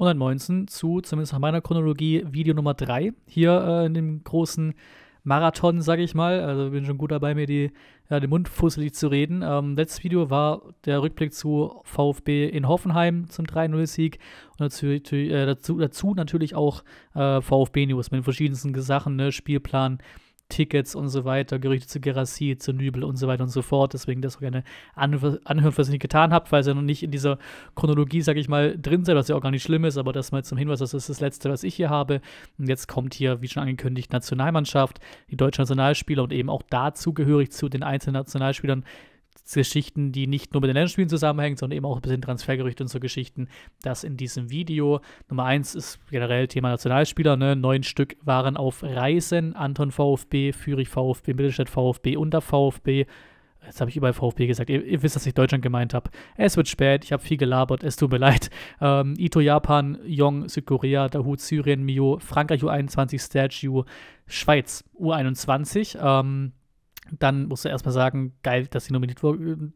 und dann 19 zu, zumindest nach meiner Chronologie, Video Nummer 3 hier äh, in dem großen Marathon, sage ich mal. Also bin schon gut dabei, mir die, ja, den Mund fusselig zu reden. Ähm, letztes Video war der Rückblick zu VfB in Hoffenheim zum 3-0-Sieg und dazu, äh, dazu, dazu, natürlich auch äh, VfB-News mit den verschiedensten Sachen, ne? Spielplan, Tickets und so weiter, Gerüchte zu Gerassi, zu Nübel und so weiter und so fort. Deswegen das auch gerne anhören, was ihr nicht getan habt, weil ihr noch nicht in dieser Chronologie, sage ich mal, drin seid, was ja auch gar nicht schlimm ist, aber das mal zum Hinweis, das ist das Letzte, was ich hier habe. Und jetzt kommt hier, wie schon angekündigt, Nationalmannschaft, die deutschen Nationalspieler und eben auch dazugehörig zu den einzelnen Nationalspielern Geschichten, die nicht nur mit den Länderspielen zusammenhängen, sondern eben auch ein bisschen Transfergerüchte und so Geschichten, das in diesem Video. Nummer eins ist generell Thema Nationalspieler. Ne? Neun Stück waren auf Reisen. Anton VfB, Fürich VfB, Mittelstadt VfB, Unter VfB. Jetzt habe ich überall VfB gesagt. Ihr, ihr, wisst, dass ich Deutschland gemeint habe. Es wird spät, ich habe viel gelabert, es tut mir leid. Ähm, Ito Japan, Jong Südkorea, Dahut Syrien, Mio, Frankreich U21, Statue, Schweiz U21. Ähm, dann musst du erstmal sagen, geil, dass sie nominiert,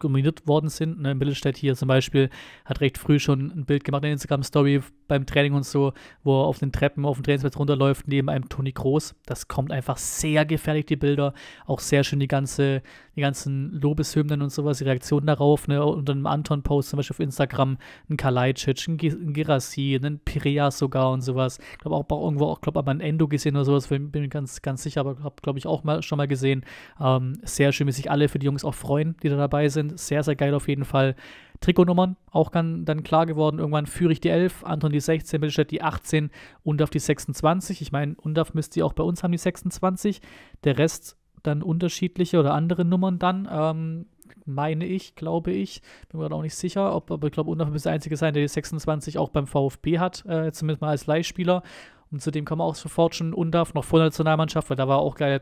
nominiert worden sind. Ne, Mittelstädt hier zum Beispiel hat recht früh schon ein Bild gemacht in Instagram-Story beim Training und so, wo er auf den Treppen, auf dem Trainingsplatz runterläuft, neben einem Toni Groß. Das kommt einfach sehr gefährlich, die Bilder. Auch sehr schön die, ganze, die ganzen Lobeshymnen und sowas, die Reaktionen darauf. Ne, unter einem Anton-Post zum Beispiel auf Instagram, ein Kalajdzic, ein, Girassi, ein Pireas sogar und sowas. Ich glaube auch, auch irgendwo, ich glaube, aber ein Endo gesehen oder sowas, bin mir ganz, ganz sicher, aber habe, glaube ich, auch mal schon mal gesehen. Ähm, ähm, sehr schön, wie sich alle für die Jungs auch freuen, die da dabei sind. Sehr, sehr geil auf jeden Fall. Trikotnummern auch kann, dann klar geworden. Irgendwann führe ich die 11, Anton die 16, Mittelstädt die 18, Undorf die 26. Ich meine, UNDAF müsste ihr auch bei uns haben, die 26. Der Rest dann unterschiedliche oder andere Nummern dann. Ähm, meine ich, glaube ich. Bin mir gerade auch nicht sicher, ob, aber ich glaube, UNDAF müsste der einzige sein, der die 26 auch beim VfB hat, äh, zumindest mal als Leihspieler. Und zudem kann man auch sofort schon Undaf noch vor der Nationalmannschaft, weil da war auch geil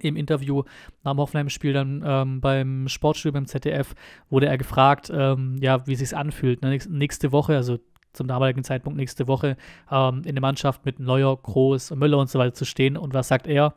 im Interview nach dem Hoffenheim-Spiel dann ähm, beim Sportstudio beim ZDF wurde er gefragt, ähm, ja, wie es sich anfühlt. Ne? Nächste Woche, also zum damaligen Zeitpunkt nächste Woche, ähm, in der Mannschaft mit Neuer, Groß, Müller und so weiter zu stehen. Und was sagt er?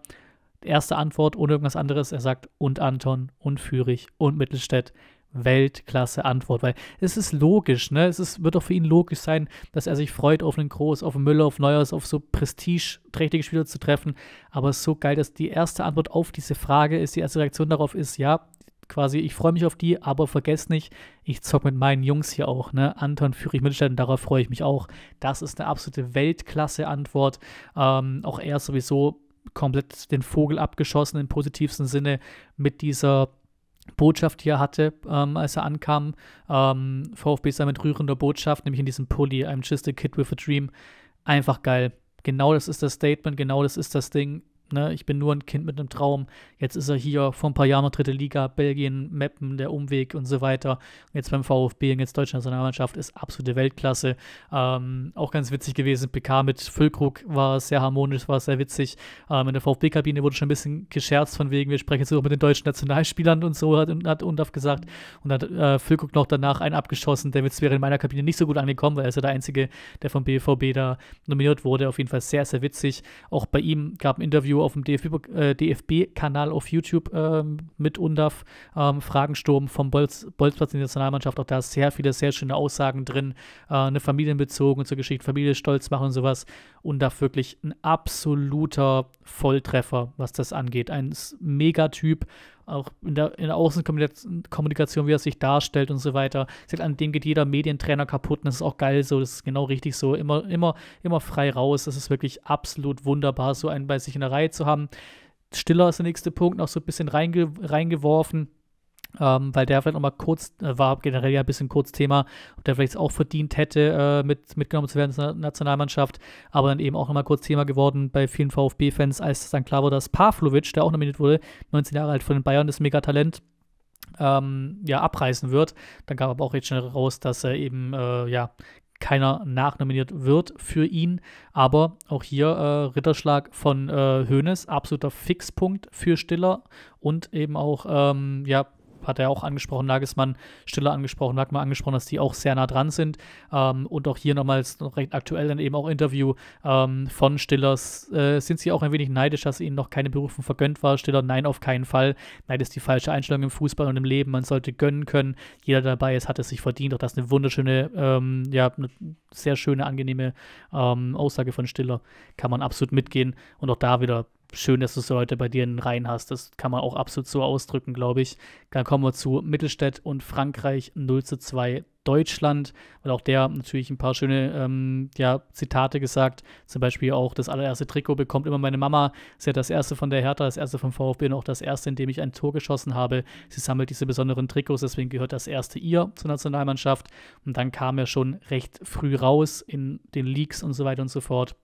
Erste Antwort ohne irgendwas anderes. Er sagt und Anton und Fürich und Mittelstädt Weltklasse-Antwort, weil es ist logisch, ne? Es ist, wird doch für ihn logisch sein, dass er sich freut, auf einen Groß, auf einen Müller, auf Neuers, auf so prestigeträchtige Spieler zu treffen. Aber es ist so geil, dass die erste Antwort auf diese Frage ist, die erste Reaktion darauf ist, ja, quasi, ich freue mich auf die, aber vergesst nicht, ich zocke mit meinen Jungs hier auch, ne? Anton Fürich Mittelstädt, darauf freue ich mich auch. Das ist eine absolute Weltklasse-Antwort. Ähm, auch er ist sowieso komplett den Vogel abgeschossen im positivsten Sinne mit dieser Botschaft, die er hatte, ähm, als er ankam. Ähm, VfB sah mit rührender Botschaft, nämlich in diesem Pulli, I'm just a kid with a dream. Einfach geil. Genau das ist das Statement, genau das ist das Ding. Ne, ich bin nur ein Kind mit einem Traum. Jetzt ist er hier vor ein paar Jahren noch dritte Liga, Belgien, Meppen, der Umweg und so weiter. jetzt beim VfB und jetzt deutsche Nationalmannschaft ist absolute Weltklasse. Ähm, auch ganz witzig gewesen. PK mit Füllkrug war sehr harmonisch, war sehr witzig. Ähm, in der VfB-Kabine wurde schon ein bisschen gescherzt, von wegen, wir sprechen jetzt auch mit den deutschen Nationalspielern und so, hat, hat Undaf gesagt. Und hat äh, Füllkrug noch danach einen abgeschossen. Der Witz wäre in meiner Kabine nicht so gut angekommen, weil er ist ja der Einzige, der vom BVB da nominiert wurde. Auf jeden Fall sehr, sehr witzig. Auch bei ihm gab ein Interview Video auf dem DFB-Kanal äh, auf YouTube ähm, mit UNDAF, ähm, Fragensturm vom Bolz, Bolzplatz in der Nationalmannschaft. Auch da ist sehr viele, sehr schöne Aussagen drin, äh, eine familienbezogene zur Geschichte, Familie stolz machen und sowas. UNDAF wirklich ein absoluter Volltreffer, was das angeht. Ein Megatyp auch in der, in der Außenkommunikation, wie er sich darstellt und so weiter. Ich an dem geht jeder Medientrainer kaputt und das ist auch geil so, das ist genau richtig so. Immer, immer, immer frei raus. Das ist wirklich absolut wunderbar, so einen bei sich in der Reihe zu haben. Stiller ist der nächste Punkt, noch so ein bisschen reinge reingeworfen. Ähm, weil der vielleicht nochmal kurz, äh, war generell ja ein bisschen kurz Thema, ob der vielleicht auch verdient hätte, äh, mit, mitgenommen zu werden zur Nationalmannschaft, aber dann eben auch nochmal kurz Thema geworden bei vielen VfB-Fans, als es dann klar wurde, dass Pavlovic, der auch nominiert wurde, 19 Jahre alt von den Bayern, das Megatalent, ähm, ja, abreißen wird. Dann gab aber auch jetzt schnell raus, dass er eben, äh, ja, keiner nachnominiert wird für ihn. Aber auch hier äh, Ritterschlag von äh, Hoeneß, absoluter Fixpunkt für Stiller und eben auch ähm, ja, hat er auch angesprochen, Nagelsmann, Stiller angesprochen, Wagner angesprochen, dass die auch sehr nah dran sind. Ähm, und auch hier nochmals noch recht aktuell dann eben auch Interview ähm, von Stillers. Äh, sind sie auch ein wenig neidisch, dass ihnen noch keine Berufung vergönnt war? Stiller, nein, auf keinen Fall. Neid ist die falsche Einstellung im Fußball und im Leben. Man sollte gönnen können. Jeder, dabei ist, hat es sich verdient. Auch das ist eine wunderschöne, ähm, ja, eine sehr schöne, angenehme ähm, Aussage von Stiller. Kann man absolut mitgehen. Und auch da wieder schön, dass du so heute bei dir in den Reihen hast. Das kann man auch absolut so ausdrücken, glaube ich. Dann kommen wir zu Mittelstädt und Frankreich 0 zu 2 Deutschland, weil auch der natürlich ein paar schöne ähm, ja, Zitate gesagt. Zum Beispiel auch das allererste Trikot bekommt immer meine Mama. Sie hat das erste von der Hertha, das erste vom VfB und auch das erste, in dem ich ein Tor geschossen habe. Sie sammelt diese besonderen Trikots, deswegen gehört das erste ihr zur Nationalmannschaft. Und dann kam er schon recht früh raus in den Leaks und so weiter und so fort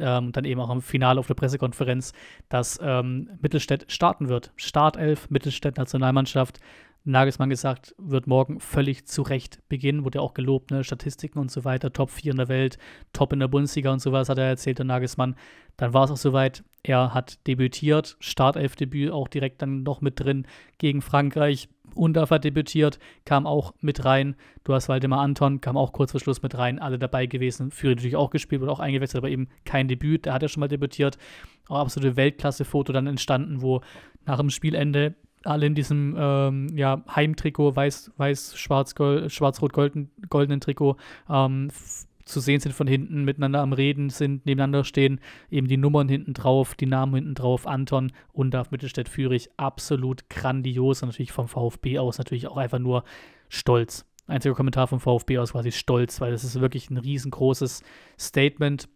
ähm, und dann eben auch im Finale auf der Pressekonferenz, dass ähm, Mittelstädt starten wird. Startelf, Mittelstädt, Nationalmannschaft, Nagelsmann gesagt, wird morgen völlig zu Recht beginnen, wurde ja auch gelobt, ne? Statistiken und so weiter, Top 4 in der Welt, Top in der Bundesliga und sowas, hat er erzählt, der Nagelsmann. Dann war es auch soweit, er hat debütiert, Startelfdebüt auch direkt dann noch mit drin gegen Frankreich. Undorf hat debütiert, kam auch mit rein. Du hast Waldemar Anton, kam auch kurz vor Schluss mit rein, alle dabei gewesen. Führer natürlich auch gespielt, wurde auch eingewechselt, aber eben kein Debüt, der hat ja schon mal debütiert. Auch absolute Weltklasse-Foto dann entstanden, wo nach dem Spielende alle in diesem ähm, ja, Heimtrikot, weiß, weiß, schwarz, gold, schwarz, rot, golden, goldenen Trikot ähm, zu sehen sind von hinten, miteinander am Reden sind, nebeneinander stehen, eben die Nummern hinten drauf, die Namen hinten drauf, Anton und auf Mittelstädt Fürich, absolut grandios und natürlich vom VfB aus natürlich auch einfach nur stolz. Einziger Kommentar vom VfB aus quasi stolz, weil das ist wirklich ein riesengroßes Statement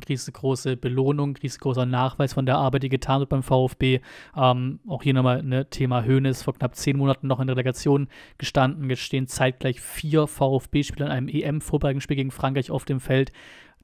kriegst große Belohnung, kriegst großer Nachweis von der Arbeit, die getan wird beim VfB. Ähm, auch hier nochmal ne, Thema ist vor knapp zehn Monaten noch in der Relegation gestanden. Jetzt stehen zeitgleich vier VfB-Spieler in einem EM-Vorbereitungsspiel gegen Frankreich auf dem Feld.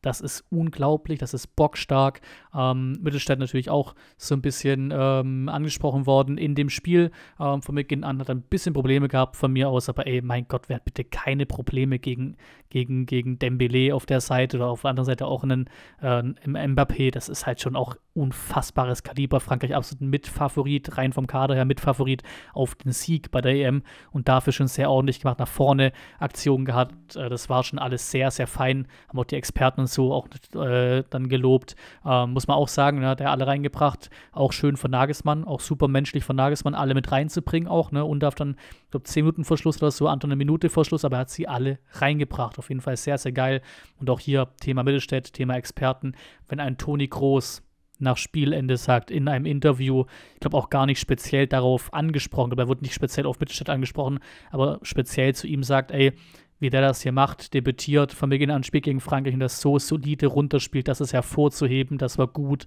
Das ist unglaublich, das ist bockstark. Ähm, Mittelstadt natürlich auch so ein bisschen ähm, angesprochen worden in dem Spiel. Ähm, von Beginn an hat er ein bisschen Probleme gehabt von mir aus, aber ey, mein Gott, wer hat bitte keine Probleme gegen, gegen, gegen Dembele auf der Seite oder auf der anderen Seite auch einen äh, im Mbappé. Das ist halt schon auch unfassbares Kaliber. Frankreich absolut Mitfavorit, rein vom Kader her Mitfavorit auf den Sieg bei der EM und dafür schon sehr ordentlich gemacht, nach vorne Aktionen gehabt. Äh, das war schon alles sehr, sehr fein. Haben auch die Experten und so auch äh, dann gelobt. Äh, muss man auch sagen, ne, hat er alle reingebracht. Auch schön von Nagelsmann, auch super menschlich von Nagelsmann, alle mit reinzubringen auch. Ne, und darf dann, ich glaube, 10 Minuten Verschluss oder so, Anton eine Minute Verschluss, aber er hat sie alle reingebracht. Auf jeden Fall sehr, sehr geil. Und auch hier Thema Mittelstädt, Thema Experten. Wenn ein Toni Groß nach Spielende sagt in einem Interview, ich glaube auch gar nicht speziell darauf angesprochen, aber er wurde nicht speziell auf Mittelstadt angesprochen, aber speziell zu ihm sagt, ey, wie der das hier macht, debütiert von Beginn an Spiel gegen Frankreich und das so solide runterspielt, das ist hervorzuheben, das war gut,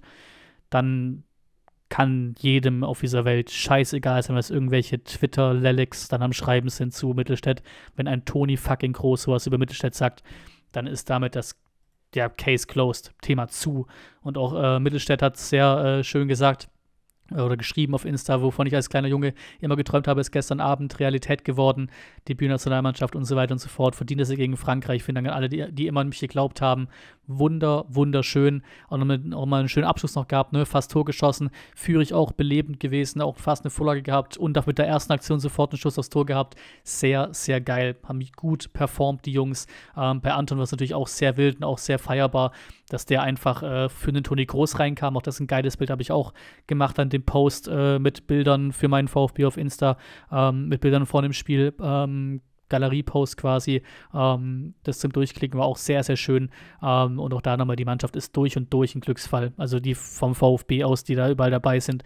dann kann jedem auf dieser Welt scheißegal sein, was irgendwelche Twitter-Lelics dann am Schreiben sind zu Mittelstädt. Wenn ein Toni fucking groß sowas über Mittelstädt sagt, dann ist damit das ja, Case closed, Thema zu. Und auch äh, Mittelstädt hat es sehr äh, schön gesagt oder geschrieben auf Insta, wovon ich als kleiner Junge immer geträumt habe, ist gestern Abend Realität geworden. Debütnationalmannschaft und so weiter und so fort. Verdient das gegen Frankreich. Vielen Dank an alle, die, die immer an mich geglaubt haben. Wunder, wunderschön. Auch nochmal noch mal einen schönen Abschluss noch gehabt, ne? Fast Tor geschossen. Führe ich auch belebend gewesen, auch fast eine Vorlage gehabt und auch mit der ersten Aktion sofort einen Schuss aufs Tor gehabt. Sehr, sehr geil. Haben mich gut performt, die Jungs. Ähm, bei Anton war es natürlich auch sehr wild und auch sehr feierbar dass der einfach äh, für den Toni Groß reinkam. Auch das ist ein geiles Bild, habe ich auch gemacht an dem Post äh, mit Bildern für meinen VfB auf Insta, ähm, mit Bildern vor dem Spiel. Ähm, Galerie-Post quasi. Ähm, das zum Durchklicken war auch sehr, sehr schön. Ähm, und auch da nochmal, die Mannschaft ist durch und durch ein Glücksfall. Also die vom VfB aus, die da überall dabei sind,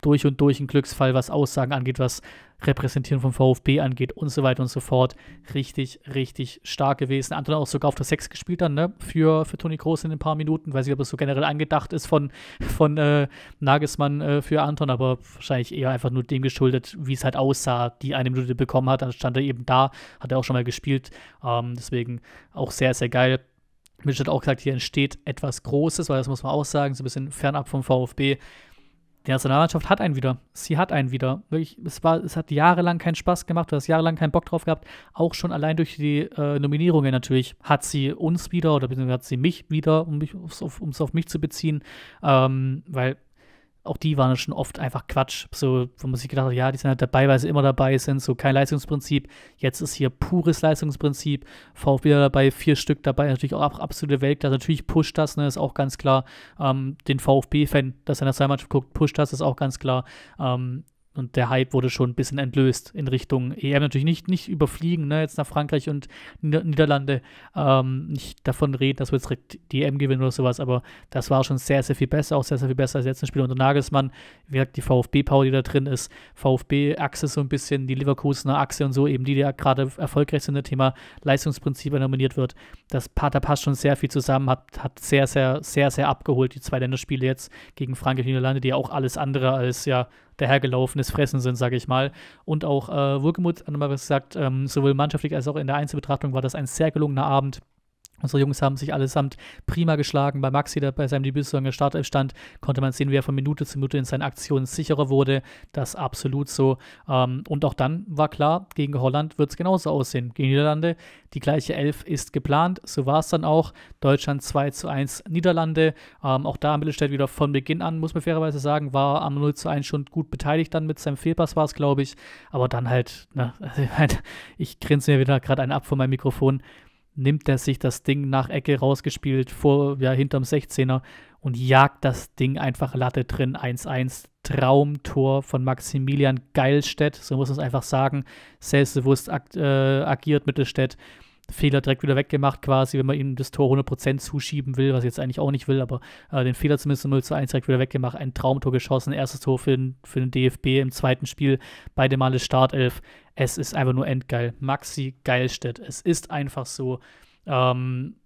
durch und durch ein Glücksfall, was Aussagen angeht, was Repräsentieren vom VfB angeht und so weiter und so fort. Richtig, richtig stark gewesen. Anton auch sogar auf der Sechs gespielt dann, ne? Für, für Toni Groß in ein paar Minuten. Weiß nicht, ob das so generell angedacht ist von, von äh, Nagelsmann äh, für Anton, aber wahrscheinlich eher einfach nur dem geschuldet, wie es halt aussah, die eine Minute bekommen hat. Dann stand er eben da, hat er auch schon mal gespielt. Ähm, deswegen auch sehr, sehr geil. Mitch hat auch gesagt, hier entsteht etwas Großes, weil das muss man auch sagen, so ein bisschen fernab vom VfB. Die Nationalmannschaft hat einen wieder. Sie hat einen wieder. Wirklich, es, war, es hat jahrelang keinen Spaß gemacht, du hast jahrelang keinen Bock drauf gehabt. Auch schon allein durch die äh, Nominierungen natürlich hat sie uns wieder oder beziehungsweise hat sie mich wieder, um es auf, auf, mich zu beziehen. Ähm, weil auch die waren schon oft einfach Quatsch. So, wo man sich gedacht hat, ja, die sind halt dabei, weil sie immer dabei sind, so kein Leistungsprinzip. Jetzt ist hier pures Leistungsprinzip. VfB dabei, vier Stück dabei, natürlich auch absolute Weltklasse. Natürlich pusht das, ne, ist auch ganz klar. Ähm, den VfB-Fan, dass er nach seiner Mannschaft guckt, pusht das, ist auch ganz klar. Ähm, und der Hype wurde schon ein bisschen entlöst in Richtung EM. Natürlich nicht, nicht überfliegen, ne, jetzt nach Frankreich und Nieder Niederlande. Ähm, nicht davon reden, dass wir jetzt direkt die EM gewinnen oder sowas, aber das war schon sehr, sehr viel besser, auch sehr, sehr viel besser als letzten Spiel unter Nagelsmann. Wie gesagt, die VfB-Power, die da drin ist, VfB-Achse so ein bisschen, die Leverkusener Achse und so, eben die, die ja gerade erfolgreich sind, das Thema Leistungsprinzip nominiert wird. Das, da passt schon sehr viel zusammen, hat, hat sehr, sehr, sehr, sehr abgeholt, die zwei Länderspiele jetzt gegen Frankreich und Niederlande, die ja auch alles andere als ja dahergelaufenes Fressen sind, sage ich mal. Und auch äh, Wohlgemut hat nochmal gesagt, ähm, sowohl mannschaftlich als auch in der Einzelbetrachtung war das ein sehr gelungener Abend. Unsere Jungs haben sich allesamt prima geschlagen. Bei Maxi, der bei seinem Debütsaison der Startelf stand, konnte man sehen, wie er von Minute zu Minute in seinen Aktionen sicherer wurde. Das absolut so. Ähm, und auch dann war klar, gegen Holland wird es genauso aussehen. Gegen Niederlande, die gleiche Elf ist geplant. So war es dann auch. Deutschland 2 zu 1 Niederlande. Ähm, auch da am Mittelstädt wieder von Beginn an, muss man fairerweise sagen, war am 0 zu 1 schon gut beteiligt dann mit seinem Fehlpass war es, glaube ich. Aber dann halt, na, ich, mein, ich grinse mir wieder gerade einen ab von meinem Mikrofon nimmt er sich das Ding nach Ecke rausgespielt, vor, ja, hinterm 16er und jagt das Ding einfach Latte drin. 1-1. Traumtor von Maximilian Geilstedt, so muss man es einfach sagen. Selbstbewusst ag äh, agiert Mittelstädt. Fehler direkt wieder weggemacht quasi, wenn man ihm das Tor 100% zuschieben will, was ich jetzt eigentlich auch nicht will, aber äh, den Fehler zumindest 0 zu 1 direkt wieder weggemacht, ein Traumtor geschossen, erstes Tor für den, für den DFB im zweiten Spiel, beide Male Startelf. Es ist einfach nur endgeil. Maxi Geilstedt, es ist einfach so. Ähm,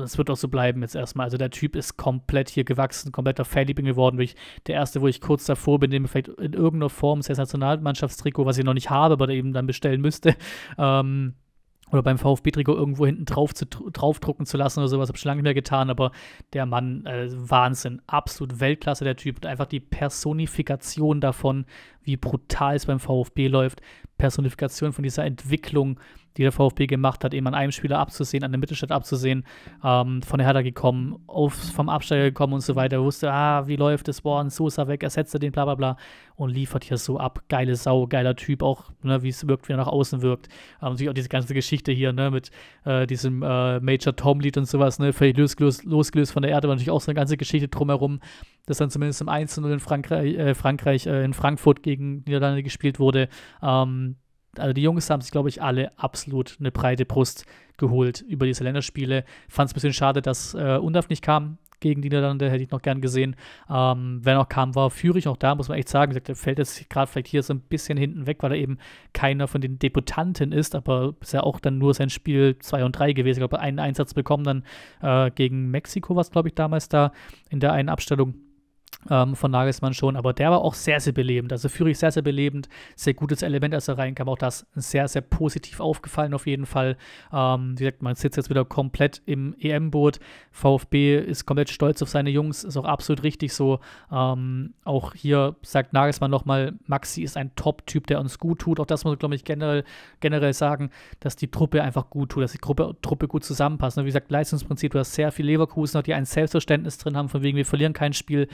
es wird auch so bleiben jetzt erstmal. Also der Typ ist komplett hier gewachsen, kompletter Fanliebling geworden. Ich, der erste, wo ich kurz davor bin, den vielleicht in irgendeiner Form das Nationalmannschaftstrikot, was ich noch nicht habe, aber eben dann bestellen müsste, ähm, oder beim VfB-Trikot irgendwo hinten drauf zu, draufdrucken zu lassen oder sowas. Habe ich schon lange nicht mehr getan, aber der Mann, äh, Wahnsinn, absolut Weltklasse, der Typ. Und einfach die Personifikation davon, wie brutal es beim VfB läuft. Personifikation von dieser Entwicklung, die der VfB gemacht hat, eben an einem Spieler abzusehen, an der Mittelstadt abzusehen, ähm, von der Hertha gekommen, auf, vom Absteiger gekommen und so weiter, wusste, ah, wie läuft es, boah, ein Sosa weg, ersetzte den, bla bla bla und liefert hier so ab, geile Sau, geiler Typ, auch ne, wie es wirkt, wie er nach außen wirkt. Ähm, natürlich auch diese ganze Geschichte hier, ne, mit äh, diesem äh, Major Tom-Lied und sowas, ne, völlig losgelöst, losgelöst von der Erde, war natürlich auch so eine ganze Geschichte drumherum, dass dann zumindest im Einzelnen in äh, Frankreich, äh, Frankreich in Frankfurt gegen Niederlande gespielt wurde, ähm, also die Jungs haben sich, glaube ich, alle absolut eine breite Brust geholt über diese Länderspiele. Fand es ein bisschen schade, dass äh, Undaf nicht kam gegen die Niederlande, hätte ich noch gern gesehen. Ähm, wer noch kam, war Führig noch da, muss man echt sagen. Gesagt, der fällt jetzt gerade vielleicht hier so ein bisschen hinten weg, weil er eben keiner von den Deputanten ist, aber ist ja auch dann nur sein Spiel 2 und 3 gewesen. Ich glaube, einen Einsatz bekommen dann äh, gegen Mexiko, was glaube ich damals da in der einen Abstellung ähm, von Nagelsmann schon, aber der war auch sehr, sehr belebend. Also Führig sehr, sehr belebend, sehr gutes Element, als er reinkam. Auch das sehr, sehr positiv aufgefallen auf jeden Fall. Ähm, wie gesagt, man sitzt jetzt wieder komplett im EM-Boot. VfB ist komplett stolz auf seine Jungs, ist auch absolut richtig so. Ähm, auch hier sagt Nagelsmann nochmal, Maxi ist ein Top-Typ, der uns gut tut. Auch das muss, ich, glaube ich, generell, generell sagen, dass die Truppe einfach gut tut, dass die Gruppe, Truppe gut zusammenpasst. Und wie gesagt, Leistungsprinzip, du hast sehr viel Leverkusen, die ein Selbstverständnis drin haben, von wegen, wir verlieren kein Spiel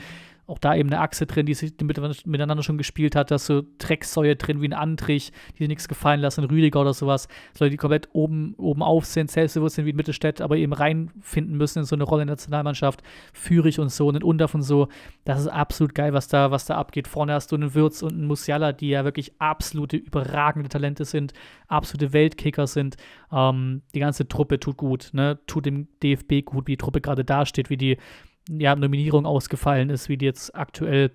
auch da eben eine Achse drin, die sich miteinander schon gespielt hat, dass so Drecksäue drin wie ein Antrich, die sich nichts gefallen lassen, Rüdiger oder sowas. Leute, die komplett oben, oben auf sind, selbstbewusst sind wie in Mittelstädt, aber eben reinfinden müssen in so eine Rolle in der Nationalmannschaft. Führig und so, einen Undorf und so. Das ist absolut geil, was da, was da abgeht. Vorne hast du einen Würz und einen Musiala, die ja wirklich absolute, überragende Talente sind, absolute Weltkicker sind. Ähm, die ganze Truppe tut gut, ne? tut dem DFB gut, wie die Truppe gerade dasteht, wie die ja, Nominierung ausgefallen ist, wie die jetzt aktuell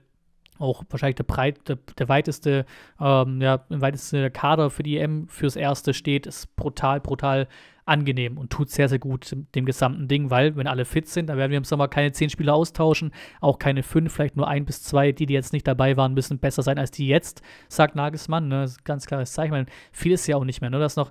auch wahrscheinlich der, breit, der, der weiteste, ähm, ja, weiteste Kader für die EM fürs Erste steht, ist brutal, brutal angenehm und tut sehr, sehr gut dem gesamten Ding, weil wenn alle fit sind, dann werden wir im Sommer keine zehn Spieler austauschen, auch keine fünf, vielleicht nur ein bis zwei, die, die jetzt nicht dabei waren, müssen besser sein als die jetzt, sagt Nagelsmann. Ne? Ganz klares Zeichen. Meine, viel ist ja auch nicht mehr. Nur ne, dass noch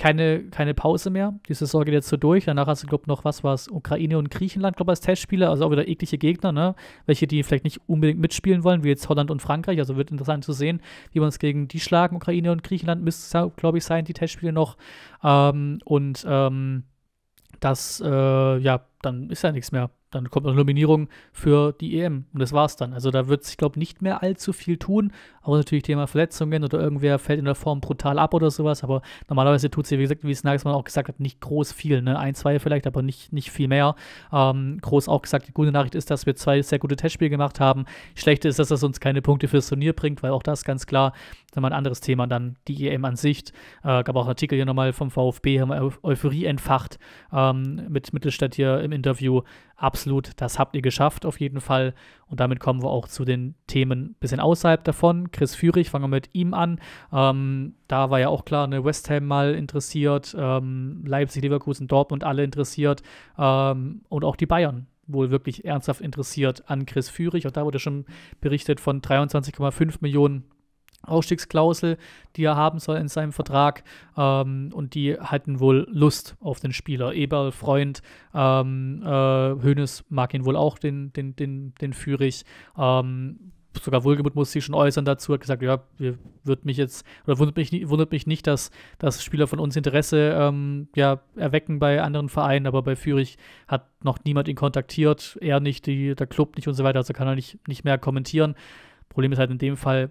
keine, keine Pause mehr. Die Saison geht jetzt so durch. Danach hast du, glaube ich, noch was, was Ukraine und Griechenland, glaube ich, als Testspiele. Also auch wieder eklige Gegner, ne? Welche, die vielleicht nicht unbedingt mitspielen wollen, wie jetzt Holland und Frankreich. Also wird interessant zu sehen, wie wir uns gegen die schlagen. Ukraine und Griechenland müsste, glaube ich, sein, die Testspiele noch. Ähm, und ähm, das, äh, ja, dann ist ja nichts mehr dann kommt noch eine Nominierung für die EM und das war's dann. Also da wird sich, glaube ich, nicht mehr allzu viel tun, aber natürlich Thema Verletzungen oder irgendwer fällt in der Form brutal ab oder sowas, aber normalerweise tut sie, wie gesagt, wie es Nagelsmann auch gesagt hat, nicht groß viel, ne? ein, zwei vielleicht, aber nicht, nicht viel mehr. Ähm, groß auch gesagt, die gute Nachricht ist, dass wir zwei sehr gute Testspiele gemacht haben. Schlechte ist, dass das uns keine Punkte fürs Turnier bringt, weil auch das ganz klar, dann mal ein anderes Thema, dann die EM an sich. Äh, gab auch einen Artikel hier nochmal vom VfB, haben Euphorie entfacht ähm, mit Mittelstadt hier im Interview absolut, das habt ihr geschafft auf jeden Fall. Und damit kommen wir auch zu den Themen ein bisschen außerhalb davon. Chris Führig, fangen wir mit ihm an. Ähm, da war ja auch klar, eine West Ham mal interessiert, ähm, Leipzig, Leverkusen, Dortmund alle interessiert ähm, und auch die Bayern wohl wirklich ernsthaft interessiert an Chris Führig. Und da wurde schon berichtet von 23,5 Millionen Ausstiegsklausel, die er haben soll in seinem Vertrag. Ähm, und die hatten wohl Lust auf den Spieler. Eberl, Freund, ähm, äh, Hoeneß mag ihn wohl auch, den, den, den, den Führig. Ähm, sogar Wohlgemut muss sich schon äußern dazu, hat gesagt, ja, wird mich jetzt, oder wundert mich, wundert mich nicht, dass, dass Spieler von uns Interesse ähm, ja, erwecken bei anderen Vereinen, aber bei Fürich hat noch niemand ihn kontaktiert, er nicht, die, der Club nicht und so weiter, also kann er nicht, nicht mehr kommentieren. Problem ist halt in dem Fall,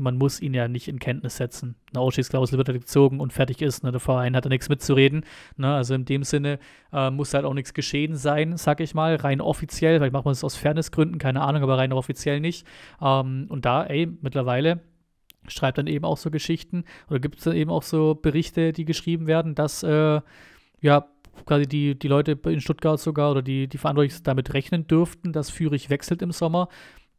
man muss ihn ja nicht in Kenntnis setzen. Eine Ausstiegsklausel wird halt gezogen und fertig ist. Ne? Der Verein hat da nichts mitzureden. Ne? Also in dem Sinne äh, muss halt auch nichts geschehen sein, sag ich mal, rein offiziell. Vielleicht macht man es aus Fairnessgründen, keine Ahnung, aber rein offiziell nicht. Ähm, und da, ey, mittlerweile schreibt dann eben auch so Geschichten oder gibt es dann eben auch so Berichte, die geschrieben werden, dass äh, ja quasi die, die Leute in Stuttgart sogar oder die, die Verantwortlichen damit rechnen dürften, dass Führich wechselt im Sommer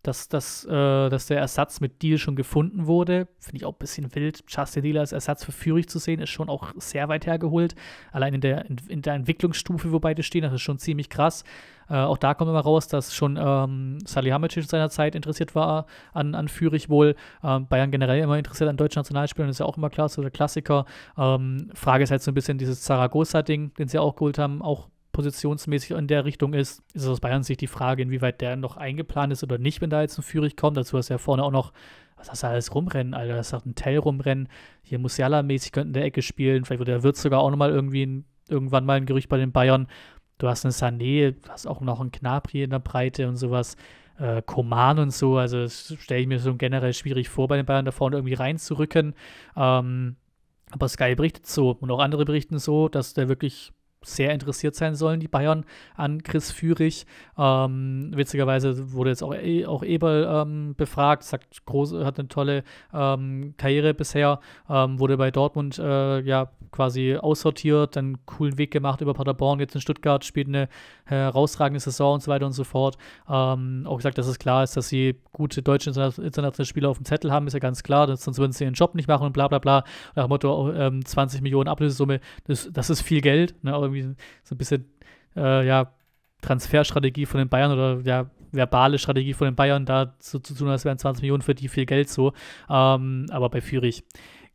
dass, dass, äh, dass der Ersatz mit Deal schon gefunden wurde. Finde ich auch ein bisschen wild. Justin Deal als Ersatz für Führig zu sehen, ist schon auch sehr weit hergeholt. Allein in der, in, in der Entwicklungsstufe, wo beide stehen, das ist schon ziemlich krass. Äh, auch da kommt immer raus, dass schon ähm, Salihamidzic in seiner Zeit interessiert war an, an Führig wohl. Ähm, Bayern generell immer interessiert an deutschen Nationalspielern, ist ja auch immer klar, so der Klassiker. Ähm, Frage ist halt so ein bisschen dieses Zaragoza-Ding, den sie auch geholt haben, auch positionsmäßig in der Richtung ist, ist es aus Bayerns Sicht die Frage, inwieweit der noch eingeplant ist oder nicht, wenn da jetzt ein Führig kommt. Dazu hast du ja vorne auch noch, was hast du alles rumrennen, Alter? Das hat ein Tell rumrennen. Hier Musiala-mäßig in der Ecke spielen. Vielleicht wird der Wirt sogar auch nochmal irgendwie ein, irgendwann mal ein Gerücht bei den Bayern. Du hast einen Sané, du hast auch noch einen Knapri in der Breite und sowas. Äh, Koman und so. Also das stelle ich mir so generell schwierig vor, bei den Bayern da vorne irgendwie reinzurücken. Ähm, aber Sky berichtet so und auch andere berichten so, dass der wirklich sehr interessiert sein sollen, die Bayern, an Chris Führig. Ähm, witzigerweise wurde jetzt auch, e-, auch Eberl ähm, befragt, sagt, groß, hat eine tolle ähm, Karriere bisher, ähm, wurde bei Dortmund äh, ja quasi aussortiert, dann einen coolen Weg gemacht über Paderborn, jetzt in Stuttgart, spielt eine herausragende Saison und so weiter und so fort. Ähm, auch gesagt, dass es klar ist, dass sie gute deutsche internationale Spieler auf dem Zettel haben, ist ja ganz klar, dass, sonst würden sie ihren Job nicht machen und bla bla bla. Nach dem Motto, 20 ähm, Millionen Ablösesumme, das, das ist viel Geld, ne, aber irgendwie so ein bisschen äh, ja, Transferstrategie von den Bayern oder ja, verbale Strategie von den Bayern da so zu tun, als wären 20 Millionen für die viel Geld so. Ähm, aber bei Fürich,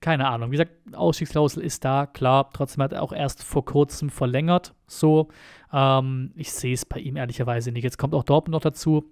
keine Ahnung. Wie gesagt, Ausstiegsklausel ist da, klar. Trotzdem hat er auch erst vor kurzem verlängert. So, ähm, ich sehe es bei ihm ehrlicherweise nicht. Jetzt kommt auch Dortmund noch dazu.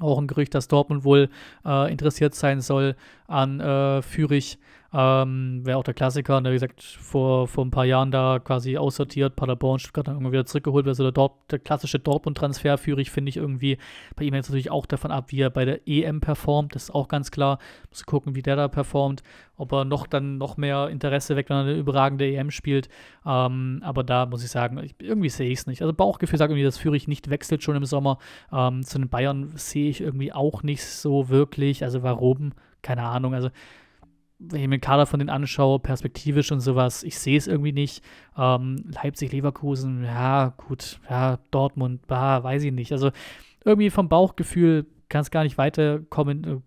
Auch ein Gerücht, dass Dortmund wohl äh, interessiert sein soll an äh, Fürich. Ähm, Wäre auch der Klassiker, der ne, wie gesagt vor, vor ein paar Jahren da quasi aussortiert, Paderborn, Stuttgart dann irgendwie wieder zurückgeholt. wäre so der, Dort, der klassische Dortmund-Transfer führe ich, finde ich irgendwie. Bei ihm hängt es natürlich auch davon ab, wie er bei der EM performt. Das ist auch ganz klar. Muss gucken, wie der da performt. Ob er noch dann noch mehr Interesse weckt, wenn er eine überragende EM spielt. Ähm, aber da muss ich sagen, ich, irgendwie sehe ich es nicht. Also Bauchgefühl sagt irgendwie, dass Fürich nicht wechselt schon im Sommer. Ähm, zu den Bayern sehe ich irgendwie auch nicht so wirklich. Also warum? Keine Ahnung. Also wenn ich mir den Kader von denen anschaue, perspektivisch und sowas, ich sehe es irgendwie nicht. Ähm, Leipzig, Leverkusen, ja, gut, ja, Dortmund, bah, weiß ich nicht. Also irgendwie vom Bauchgefühl kann es gar nicht weiter,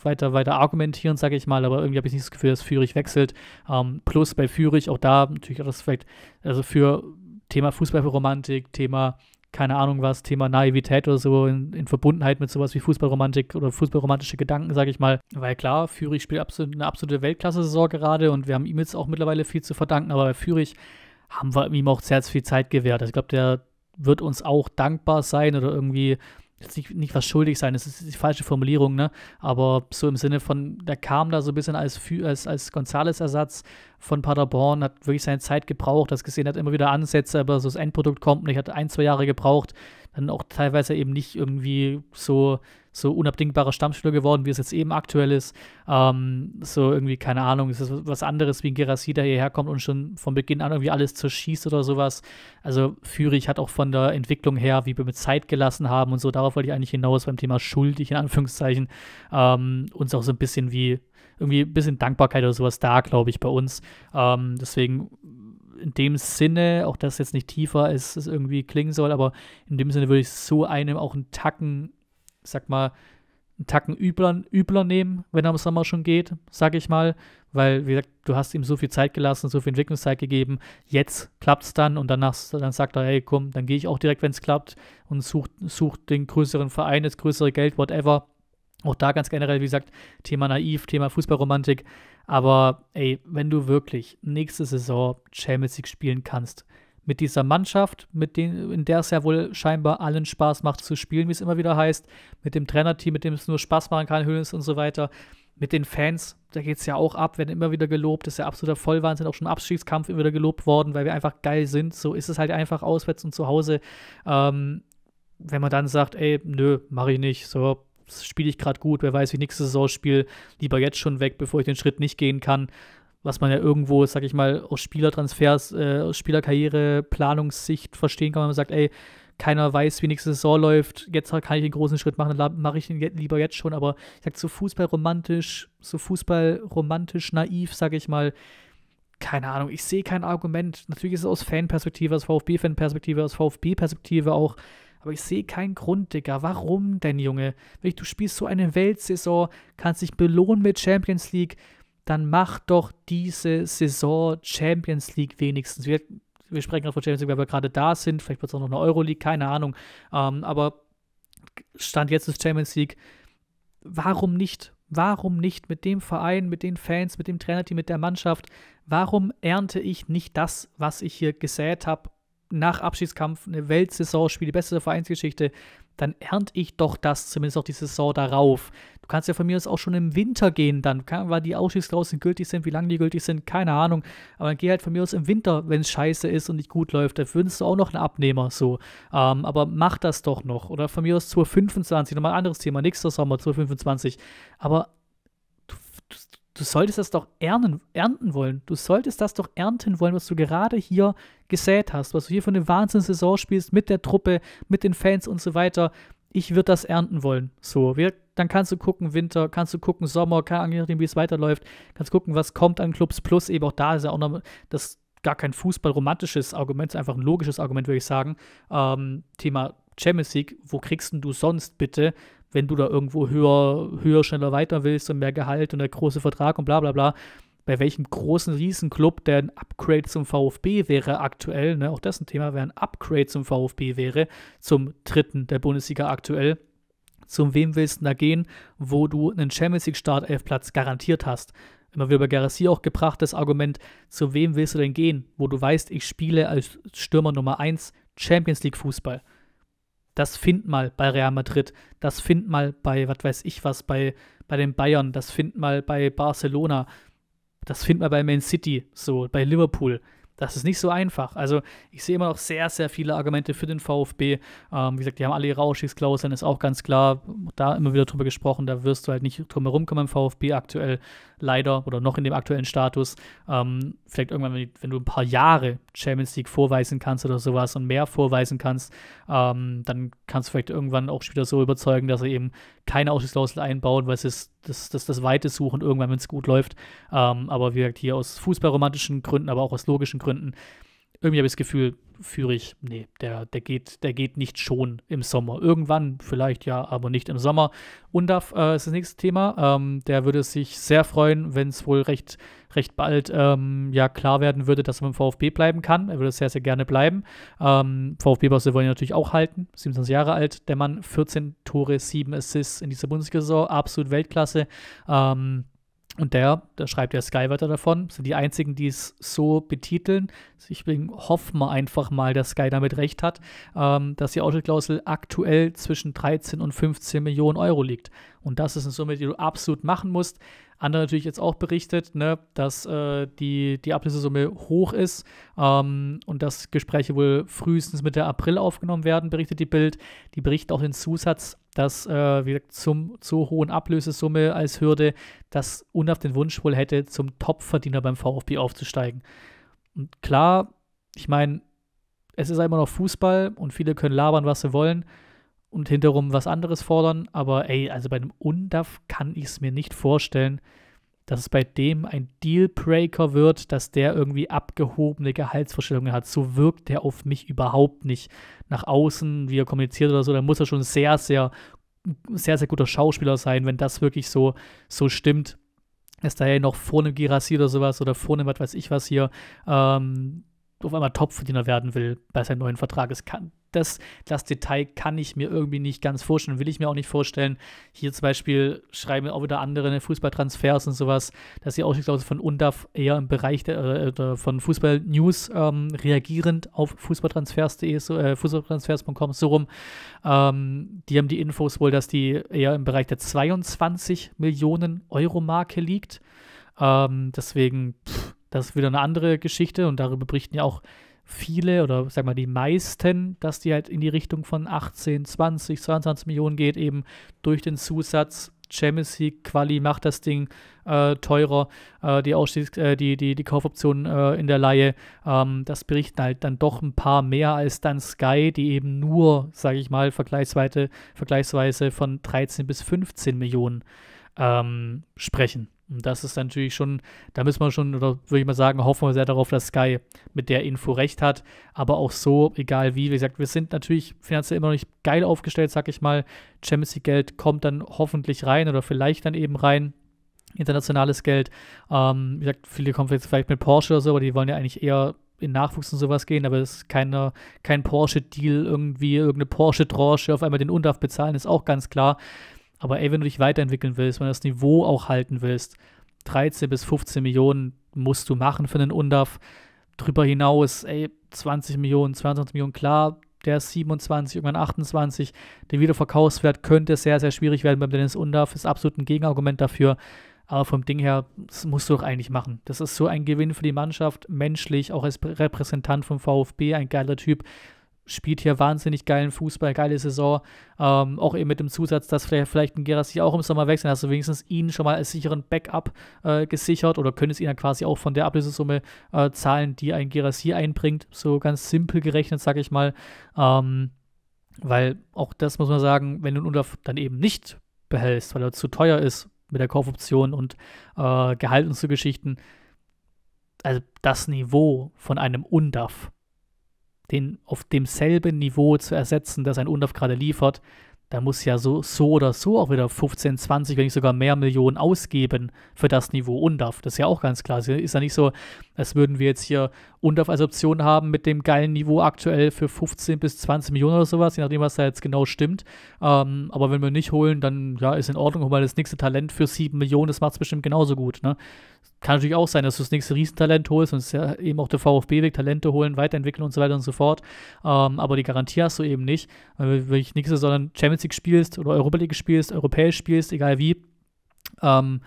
weiter, weiter argumentieren, sage ich mal, aber irgendwie habe ich nicht das Gefühl, dass Fürich wechselt. Ähm, plus bei Fürich, auch da natürlich auch das vielleicht, also für Thema Fußballromantik, Thema keine Ahnung was, Thema Naivität oder so in, in Verbundenheit mit sowas wie Fußballromantik oder fußballromantische Gedanken, sage ich mal. Weil klar, Fürich spielt absolut, eine absolute Weltklasse-Saison gerade und wir haben ihm jetzt auch mittlerweile viel zu verdanken, aber bei Fürich haben wir ihm auch sehr, sehr viel Zeit gewährt. Also ich glaube, der wird uns auch dankbar sein oder irgendwie jetzt nicht, nicht was schuldig sein, das ist die falsche Formulierung, ne? aber so im Sinne von, der kam da so ein bisschen als, als, als Gonzales-Ersatz von Paderborn, hat wirklich seine Zeit gebraucht, das gesehen, hat immer wieder Ansätze, aber so das Endprodukt kommt nicht, hat ein, zwei Jahre gebraucht, dann auch teilweise eben nicht irgendwie so, so unabdingbarer Stammspieler geworden, wie es jetzt eben aktuell ist. Ähm, so irgendwie, keine Ahnung, ist es was anderes, wie ein Gerassi, der hierher kommt und schon von Beginn an irgendwie alles zerschießt oder sowas. Also Fürich hat auch von der Entwicklung her, wie wir mit Zeit gelassen haben und so, darauf wollte ich eigentlich hinaus beim Thema schuldig, in Anführungszeichen, ähm, uns auch so ein bisschen wie irgendwie ein bisschen Dankbarkeit oder sowas da, glaube ich, bei uns. Ähm, deswegen in dem Sinne, auch dass jetzt nicht tiefer ist, es irgendwie klingen soll, aber in dem Sinne würde ich so einem auch einen Tacken, sag mal, einen Tacken übler, übler nehmen, wenn er im Sommer schon geht, sag ich mal, weil, wie gesagt, du hast ihm so viel Zeit gelassen, so viel Entwicklungszeit gegeben, jetzt klappt es dann und danach dann sagt er, hey, komm, dann gehe ich auch direkt, wenn es klappt und sucht, sucht den größeren Verein, das größere Geld, whatever auch da ganz generell, wie gesagt, Thema naiv, Thema Fußballromantik. Aber ey, wenn du wirklich nächste Saison Champions League spielen kannst, mit dieser Mannschaft, mit den, in der es ja wohl scheinbar allen Spaß macht zu spielen, wie es immer wieder heißt, mit dem Trainerteam, mit dem es nur Spaß machen kann, Höhlens und so weiter, mit den Fans, da geht es ja auch ab, werden immer wieder gelobt, das ist ja absoluter Vollwahnsinn, auch schon im Abstiegskampf immer wieder gelobt worden, weil wir einfach geil sind, so ist es halt einfach auswärts und zu Hause. Ähm, wenn man dann sagt, ey, nö, mach ich nicht, so, spiele ich gerade gut, wer weiß, wie ich nächste Saison spiele, lieber jetzt schon weg, bevor ich den Schritt nicht gehen kann. Was man ja irgendwo, sag ich mal, aus Spielertransfers, äh, aus Spielerkarriereplanungssicht verstehen kann, wenn man sagt, ey, keiner weiß, wie nächste Saison läuft, jetzt kann ich den großen Schritt machen, dann mache ich ihn lieber jetzt schon, aber ich sag so fußballromantisch, so fußballromantisch naiv, sag ich mal, keine Ahnung, ich sehe kein Argument. Natürlich ist es aus Fanperspektive, aus VfB-Fanperspektive, aus VfB-Perspektive auch aber ich sehe keinen Grund, Digga. Warum denn, Junge? Wenn du spielst so eine Weltsaison, kannst dich belohnen mit Champions League, dann mach doch diese Saison Champions League wenigstens. Wir, wir sprechen gerade von Champions League, weil wir gerade da sind. Vielleicht wird es auch noch eine Euroleague, keine Ahnung. Ähm, aber Stand jetzt ist Champions League. Warum nicht? Warum nicht mit dem Verein, mit den Fans, mit dem Trainerteam, mit der Mannschaft? Warum ernte ich nicht das, was ich hier gesät habe nach Abschiedskampf eine Weltsaison spiele, die beste Vereinsgeschichte, dann ernte ich doch das, zumindest auch die Saison darauf. Du kannst ja von mir aus auch schon im Winter gehen, dann, weil die Ausstiegsklauseln gültig sind, wie lange die gültig sind, keine Ahnung. Aber dann geh halt von mir aus im Winter, wenn es scheiße ist und nicht gut läuft, dann findest du auch noch einen Abnehmer, so. Ähm, aber mach das doch noch. Oder von mir aus 2025, nochmal ein anderes Thema, nächster Sommer 2025. Aber du solltest das doch ernen, ernten wollen. Du solltest das doch ernten wollen, was du gerade hier gesät hast, was du hier für eine Wahnsinnssaison spielst mit der Truppe, mit den Fans und so weiter. Ich würde das ernten wollen. So, wir, dann kannst du gucken Winter, kannst du gucken Sommer, kann nachdem, wie es weiterläuft, kannst gucken, was kommt an Clubs Plus. Eben auch da ist ja auch noch das gar kein fußballromantisches romantisches Argument, ist einfach ein logisches Argument, würde ich sagen. Ähm, Thema Champions League, wo kriegst denn du sonst bitte wenn du da irgendwo höher, höher, schneller weiter willst und mehr Gehalt und der große Vertrag und bla bla bla, bei welchem großen Riesenclub, der ein Upgrade zum VfB wäre aktuell, ne, auch das ein Thema, wäre ein Upgrade zum VfB wäre, zum dritten der Bundesliga aktuell, zum wem willst du da gehen, wo du einen Champions League Startelfplatz garantiert hast? Immer wieder bei Garassi auch gebracht, das Argument, zu wem willst du denn gehen, wo du weißt, ich spiele als Stürmer Nummer 1 Champions League Fußball das find mal bei Real Madrid, das find mal bei, was weiß ich was, bei, bei den Bayern, das find mal bei Barcelona, das find mal bei Man City, so, bei Liverpool das ist nicht so einfach. Also ich sehe immer noch sehr, sehr viele Argumente für den VfB. Ähm, wie gesagt, die haben alle ihre Ausstiegsklauseln, ist auch ganz klar. Da immer wieder drüber gesprochen, da wirst du halt nicht drum herum kommen im VfB aktuell, leider, oder noch in dem aktuellen Status. Ähm, vielleicht irgendwann, wenn, wenn, du ein paar Jahre Champions League vorweisen kannst oder sowas und mehr vorweisen kannst, ähm, dann kannst du vielleicht irgendwann auch Spieler so überzeugen, dass er eben keine Ausstiegsklausel einbaut, weil es ist das, das, das Weite suchen, irgendwann, wenn es gut läuft. Ähm, aber wie gesagt, hier aus fußballromantischen Gründen, aber auch aus logischen Gründen irgendwie habe ich das Gefühl, Führig, nee, der, der, geht, der geht nicht schon im Sommer. Irgendwann vielleicht ja, aber nicht im Sommer. Undaf äh, ist das nächste Thema. Ähm, der würde sich sehr freuen, wenn es wohl recht, recht bald ähm, ja, klar werden würde, dass er beim VfB bleiben kann. Er würde sehr, sehr gerne bleiben. Ähm, VfB-Bosse wollen ihn natürlich auch halten. 27 Jahre alt, der Mann, 14 Tore, 7 Assists in dieser Bundesliga-Saison. Absolut Weltklasse. Ähm, und der, da schreibt der Sky weiter davon, sind die einzigen, die es so betiteln. Also ich hoffe mal einfach mal, dass Sky damit recht hat, ähm, dass die Ausschlussklausel aktuell zwischen 13 und 15 Millionen Euro liegt. Und das ist eine Summe, die du absolut machen musst andere natürlich jetzt auch berichtet, ne, dass äh, die, die Ablösesumme hoch ist ähm, und dass Gespräche wohl frühestens Mitte April aufgenommen werden, berichtet die Bild. Die berichtet auch den Zusatz, dass, äh, wie gesagt, zum zu hohen Ablösesumme als Hürde, das unhaft den Wunsch wohl hätte, zum Topverdiener beim VfB aufzusteigen. Und klar, ich meine, es ist immer noch Fußball und viele können labern, was sie wollen und hinterrum was anderes fordern. Aber ey, also bei einem UNDAF kann ich es mir nicht vorstellen, dass es bei dem ein Dealbreaker wird, dass der irgendwie abgehobene Gehaltsvorstellungen hat. So wirkt der auf mich überhaupt nicht. Nach außen, wie er kommuniziert oder so, da muss er schon sehr, sehr, sehr, sehr guter Schauspieler sein, wenn das wirklich so, so stimmt. Ist daher noch vor einem Girassi oder sowas oder vor einem was weiß ich was hier ähm, auf einmal Topverdiener werden will bei seinem neuen Vertrag. Es kann, das, das Detail kann ich mir irgendwie nicht ganz vorstellen, will ich mir auch nicht vorstellen. Hier zum Beispiel schreiben auch wieder andere ne, Fußballtransfers und sowas, dass die Ausstiegsklausel von UNDAF eher im Bereich der, äh, von Fußball-News ähm, reagierend auf fußballtransfers.de, so, äh, fußballtransfers.com, so rum. Ähm, die haben die Infos wohl, dass die eher im Bereich der 22 Millionen Euro-Marke liegt. Ähm, deswegen, pff, das ist wieder eine andere Geschichte und darüber berichten ja auch viele oder sag mal die meisten, dass die halt in die Richtung von 18, 20, 22 Millionen geht, eben durch den Zusatz Champions League Quali macht das Ding äh, teurer, äh, die, äh, die, die, die Kaufoption äh, in der Laie, ähm, das berichten halt dann doch ein paar mehr als dann Sky, die eben nur, sage ich mal, vergleichsweise, vergleichsweise von 13 bis 15 Millionen ähm, sprechen. Und das ist natürlich schon, da müssen wir schon, oder würde ich mal sagen, hoffen wir sehr darauf, dass Sky mit der Info recht hat. Aber auch so, egal wie, wie gesagt, wir sind natürlich finanziell immer noch nicht geil aufgestellt, sag ich mal. Champions League Geld kommt dann hoffentlich rein oder vielleicht dann eben rein. Internationales Geld. Ähm, wie gesagt, viele kommen jetzt vielleicht mit Porsche oder so, aber die wollen ja eigentlich eher in Nachwuchs und sowas gehen, aber es ist keine, kein Porsche-Deal irgendwie, irgendeine Porsche-Tranche, auf einmal den UNDAF bezahlen, ist auch ganz klar. Aber ey, wenn du dich weiterentwickeln willst, wenn du das Niveau auch halten willst, 13 bis 15 Millionen musst du machen für einen UNDAF. Drüber hinaus, ey, 20 Millionen, 22 Millionen, klar, der ist 27, irgendwann 28. Der Wiederverkaufswert könnte sehr, sehr schwierig werden beim Dennis UNDAF. Ist absolut ein Gegenargument dafür. Aber vom Ding her, das musst du doch eigentlich machen. Das ist so ein Gewinn für die Mannschaft, menschlich, auch als Repräsentant vom VfB, ein geiler Typ spielt hier wahnsinnig geilen Fußball, geile Saison. Ähm, auch eben mit dem Zusatz, dass vielleicht, vielleicht ein Geras sich auch im Sommer wechseln. Hast du wenigstens ihn schon mal als sicheren Backup äh, gesichert oder könntest ihn dann quasi auch von der Ablösesumme äh, zahlen, die ein Geras hier einbringt. So ganz simpel gerechnet, sag ich mal. Ähm, weil auch das muss man sagen, wenn du ihn unter dann eben nicht behältst, weil er zu teuer ist mit der Kaufoption und äh, Gehalt und so Geschichten. Also das Niveau von einem UNDAF den auf demselben Niveau zu ersetzen, das ein Undav gerade liefert, da muss ja so, so oder so auch wieder 15, 20, wenn nicht sogar mehr Millionen ausgeben für das Niveau UNDAF. Das ist ja auch ganz klar. Es ist ja nicht so, als würden wir jetzt hier UNDAF als Option haben mit dem geilen Niveau aktuell für 15 bis 20 Millionen oder sowas, je nachdem, was da jetzt genau stimmt. Ähm, aber wenn wir nicht holen, dann ja, ist in Ordnung, hol mal das nächste Talent für 7 Millionen, das macht es bestimmt genauso gut. Ne? Kann natürlich auch sein, dass du das nächste Riesentalent holst und es ist ja eben auch der VfB weg, Talente holen, weiterentwickeln und so weiter und so fort. Ähm, aber die Garantie hast du eben nicht. Äh, wenn ich nächste, sondern Champions Champions League spielst oder Europa League spielst, europäisch spielst, egal wie, ähm,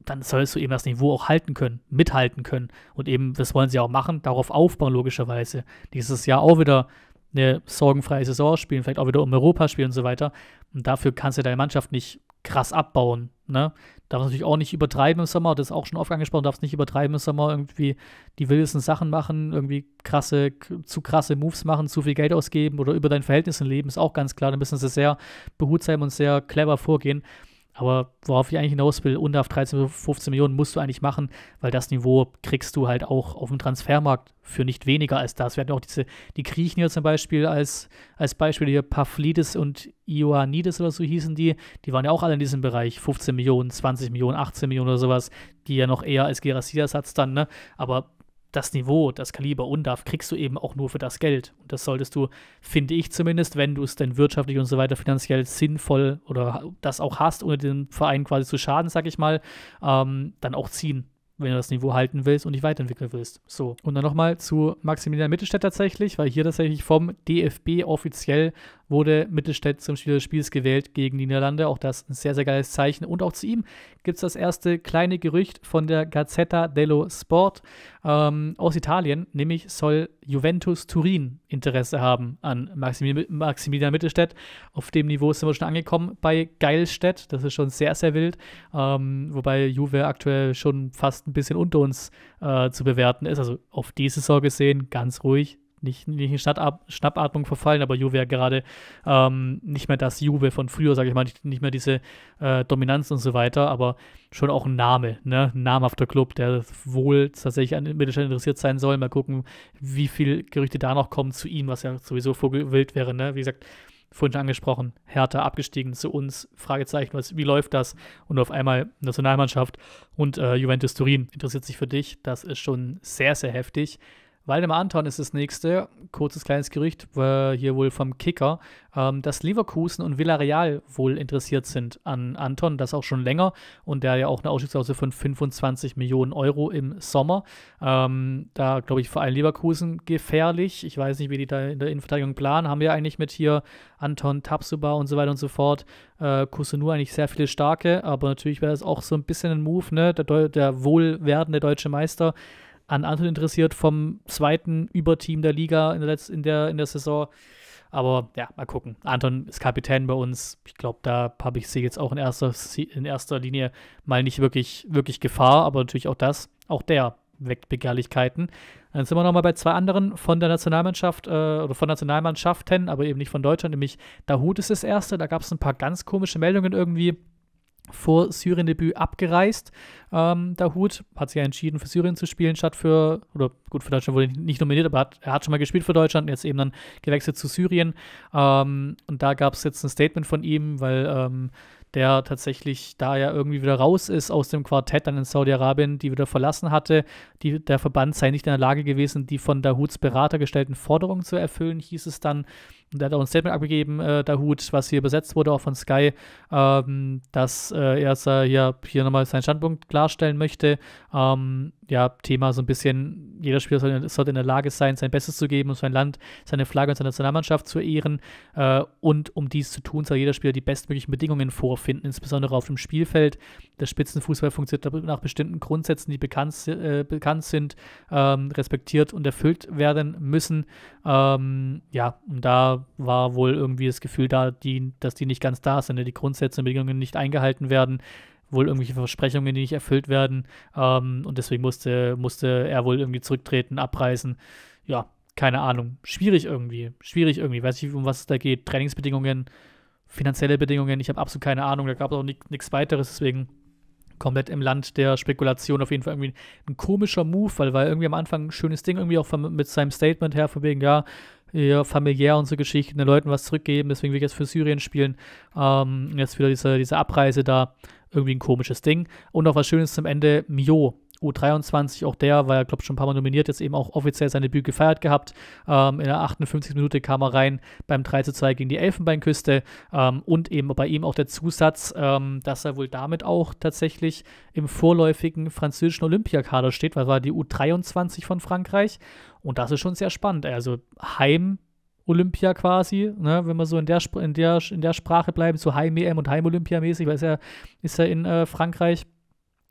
dann sollst du eben das Niveau auch halten können, mithalten können. Und eben, das wollen sie auch machen, darauf aufbauen, logischerweise. Dieses Jahr auch wieder eine sorgenfreie Saison spielen, vielleicht auch wieder um Europa spielen und so weiter. Und dafür kannst du deine Mannschaft nicht krass abbauen. Ne? Darf natürlich auch nicht übertreiben im Sommer, das ist auch schon oft angesprochen, darf es nicht übertreiben im Sommer, irgendwie die wildesten Sachen machen, irgendwie krasse, zu krasse Moves machen, zu viel Geld ausgeben oder über dein Verhältnis im leben, ist auch ganz klar. Da müssen sie sehr behutsam und sehr clever vorgehen. Aber worauf ich eigentlich hinaus will, unter 13, 15 Millionen musst du eigentlich machen, weil das Niveau kriegst du halt auch auf dem Transfermarkt für nicht weniger als das. Wir hatten auch diese, die Griechen hier zum Beispiel als, als Beispiel hier, Pavlidis und Ioannidis oder so hießen die, die waren ja auch alle in diesem Bereich, 15 Millionen, 20 Millionen, 18 Millionen oder sowas, die ja noch eher als Gerasidersatz dann, ne? Aber das Niveau, das Kaliber UNDAF kriegst du eben auch nur für das Geld. Und das solltest du, finde ich zumindest, wenn du es denn wirtschaftlich und so weiter finanziell sinnvoll oder das auch hast, ohne dem Verein quasi zu schaden, sag ich mal, ähm, dann auch ziehen wenn du das Niveau halten willst und dich weiterentwickeln willst. So. Und dann nochmal zu Maximilian Mittelstädt tatsächlich, weil hier tatsächlich vom DFB offiziell wurde Mittelstädt zum Spieler des Spiels gewählt gegen die Niederlande. Auch das ein sehr, sehr geiles Zeichen. Und auch zu ihm gibt es das erste kleine Gerücht von der Gazzetta dello Sport ähm, aus Italien. Nämlich soll Juventus Turin Interesse haben an Maximil Maximilian Mittelstädt. Auf dem Niveau sind wir schon angekommen bei Geilstädt. Das ist schon sehr, sehr wild. Ähm, wobei Juve aktuell schon fast fast ein bisschen unter uns äh, zu bewerten ist. Also auf die Saison gesehen, ganz ruhig, nicht, nicht in Schnappab Schnappatmung verfallen, aber Juve ja gerade ähm, nicht mehr das Juve von früher, sage ich mal, nicht, nicht mehr diese äh, Dominanz und so weiter, aber schon auch ein Name, ne? ein namhafter Club, der wohl tatsächlich an Mittelstand interessiert sein soll. Mal gucken, wie viele Gerüchte da noch kommen zu ihm, was ja sowieso vogelwild wäre. Ne? Wie gesagt, vorhin schon angesprochen, Hertha abgestiegen zu uns, Fragezeichen, was, wie läuft das? Und auf einmal Nationalmannschaft und äh, Juventus Turin interessiert sich für dich. Das ist schon sehr, sehr heftig. Waldemar Anton ist das nächste. Kurzes kleines Gerücht, äh, hier wohl vom Kicker, ähm, dass Leverkusen und Villarreal wohl interessiert sind an Anton, das auch schon länger und der ja auch eine Ausstiegsklausel von 25 Millionen Euro im Sommer. Ähm, da glaube ich vor allem Leverkusen gefährlich. Ich weiß nicht, wie die da in der Innenverteidigung planen. Haben wir eigentlich mit hier Anton Tapsuba und so weiter und so fort. Äh, Kusunu eigentlich sehr viele starke, aber natürlich wäre das auch so ein bisschen ein Move, ne? Der, Deu der wohl werdende deutsche Meister an Anton interessiert vom zweiten Überteam der Liga in der, Letz-, in der, in der Saison. Aber ja, mal gucken. Anton ist Kapitän bei uns. Ich glaube, da habe ich sie jetzt auch in erster, in erster Linie mal nicht wirklich, wirklich Gefahr, aber natürlich auch das, auch der weckt Begehrlichkeiten. Dann sind wir nochmal bei zwei anderen von der Nationalmannschaft äh, oder von Nationalmannschaften, aber eben nicht von Deutschland, nämlich Dahut ist das erste. Da gab es ein paar ganz komische Meldungen irgendwie vor Syrien-Debüt abgereist. Ähm, Hut hat sich ja entschieden, für Syrien zu spielen, statt für, oder gut, für Deutschland wurde nicht nominiert, aber hat, er hat schon mal gespielt für Deutschland, und jetzt eben dann gewechselt zu Syrien. Ähm, und da gab es jetzt ein Statement von ihm, weil ähm, der tatsächlich, da ja irgendwie wieder raus ist aus dem Quartett, dann in Saudi-Arabien, die wieder verlassen hatte, die, der Verband sei nicht in der Lage gewesen, die von Dahuts Berater gestellten Forderungen zu erfüllen, hieß es dann. Und er hat auch ein Statement abgegeben, äh, Hut, was hier besetzt wurde, auch von Sky, ähm, dass äh, er äh, hier, hier nochmal seinen Standpunkt klarstellen möchte. Ähm, ja, Thema so ein bisschen, jeder Spieler sollte, sollte, in der Lage sein, sein Bestes zu geben, um sein Land, seine Flagge und seine Nationalmannschaft zu ehren. Äh, und um dies zu tun, soll jeder Spieler die bestmöglichen Bedingungen vorfinden, insbesondere auf dem Spielfeld. Der Spitzenfußball funktioniert nach bestimmten Grundsätzen, die bekannt, äh, bekannt sind, ähm, respektiert und erfüllt werden müssen. Ähm, ja, und da war wohl irgendwie das Gefühl da, die, dass die nicht ganz da sind, ne? die Grundsätze und Bedingungen nicht eingehalten werden, wohl irgendwelche Versprechungen, die nicht erfüllt werden. Ähm, und deswegen musste, musste er wohl irgendwie zurücktreten, abreißen. Ja, keine Ahnung. Schwierig irgendwie. Schwierig irgendwie. Weiß ich, um was es da geht. Trainingsbedingungen, finanzielle Bedingungen. Ich habe absolut keine Ahnung. Da gab es auch nichts weiteres. Deswegen komplett im Land der Spekulation auf jeden Fall irgendwie ein komischer Move, weil war irgendwie am Anfang ein schönes Ding irgendwie auch von, mit seinem Statement her, von wegen, ja, ja, familiär und so Geschichten, den Leuten was zurückgeben, deswegen will ich jetzt für Syrien spielen. Ähm, jetzt wieder diese, diese Abreise da, irgendwie ein komisches Ding. Und noch was Schönes zum Ende, Mio. U23, auch der war ja, glaube ich, schon ein paar Mal nominiert, jetzt eben auch offiziell sein Debüt gefeiert gehabt. Ähm, in der 58. Minute kam er rein beim 3 zu 2 gegen die Elfenbeinküste ähm, und eben bei ihm auch der Zusatz, ähm, dass er wohl damit auch tatsächlich im vorläufigen französischen Olympiakader steht, weil war die U23 von Frankreich und das ist schon sehr spannend. Also Heim Olympia quasi, ne? wenn wir so in der, in der, in der Sprache bleiben, so Heim-EM und Heim-Olympia mäßig, weil es ja ist ja in äh, Frankreich.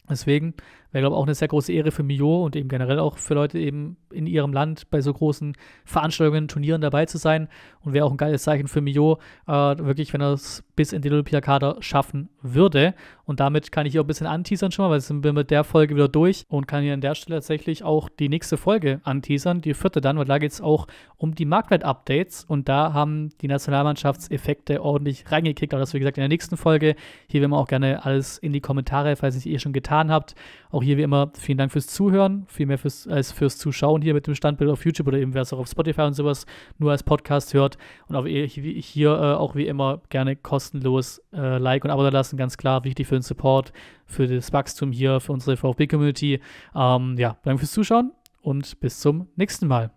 Deswegen Wäre, glaube ich, auch eine sehr große Ehre für Mio und eben generell auch für Leute eben in ihrem Land bei so großen Veranstaltungen, Turnieren dabei zu sein. Und wäre auch ein geiles Zeichen für Mio, äh, wirklich, wenn er es bis in den Olympiakader schaffen würde. Und damit kann ich hier auch ein bisschen anteasern schon mal, weil sind wir mit der Folge wieder durch und kann hier an der Stelle tatsächlich auch die nächste Folge anteasern, die vierte dann, weil da geht es auch um die Marktwert-Updates und da haben die Nationalmannschaftseffekte ordentlich reingekickt. Aber das, wie gesagt, in der nächsten Folge. Hier werden wir auch gerne alles in die Kommentare, falls ihr es eh schon getan habt, auch auch hier wie immer, vielen Dank fürs Zuhören, viel mehr fürs, als fürs Zuschauen hier mit dem Standbild auf YouTube oder eben wer es auch auf Spotify und sowas nur als Podcast hört. Und auch hier äh, auch wie immer gerne kostenlos äh, Like und Abo da lassen, ganz klar, wichtig für den Support, für das Wachstum hier, für unsere VfB-Community. Ähm, ja, danke fürs Zuschauen und bis zum nächsten Mal.